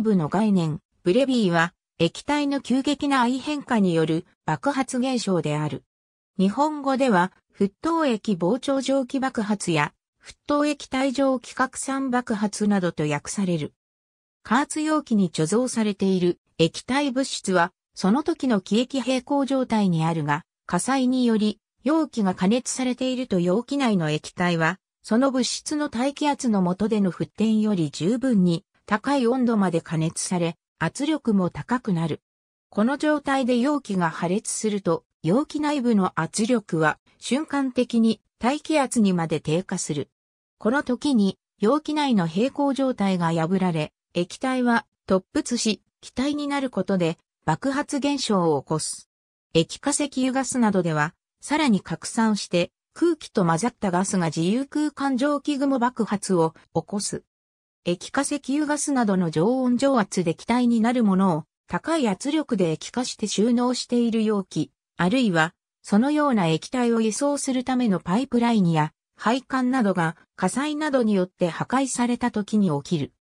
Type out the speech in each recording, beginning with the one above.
部の概念、ブレビーは、液体の急激な愛変化による爆発現象である。日本語では、沸騰液膨張蒸気爆発や、沸騰液体蒸気拡散爆発などと訳される。加圧容器に貯蔵されている液体物質は、その時の気液平衡状態にあるが、火災により、容器が加熱されていると容器内の液体は、その物質の大気圧の下での沸点より十分に高い温度まで加熱され、圧力も高くなる。この状態で容器が破裂すると、容器内部の圧力は瞬間的に大気圧にまで低下する。この時に容器内の平行状態が破られ、液体は突沸し、気体になることで爆発現象を起こす。液化石油ガスなどでは、さらに拡散して空気と混ざったガスが自由空間蒸気雲爆発を起こす。液化石油ガスなどの常温常圧で気体になるものを高い圧力で液化して収納している容器、あるいはそのような液体を輸送するためのパイプラインや配管などが火災などによって破壊された時に起きる。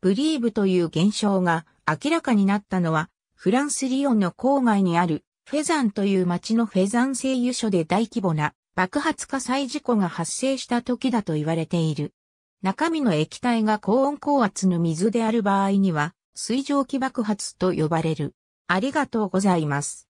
ブリーブという現象が明らかになったのはフランスリヨンの郊外にあるフェザンという町のフェザン製油所で大規模な爆発火災事故が発生した時だと言われている。中身の液体が高温高圧の水である場合には、水蒸気爆発と呼ばれる。ありがとうございます。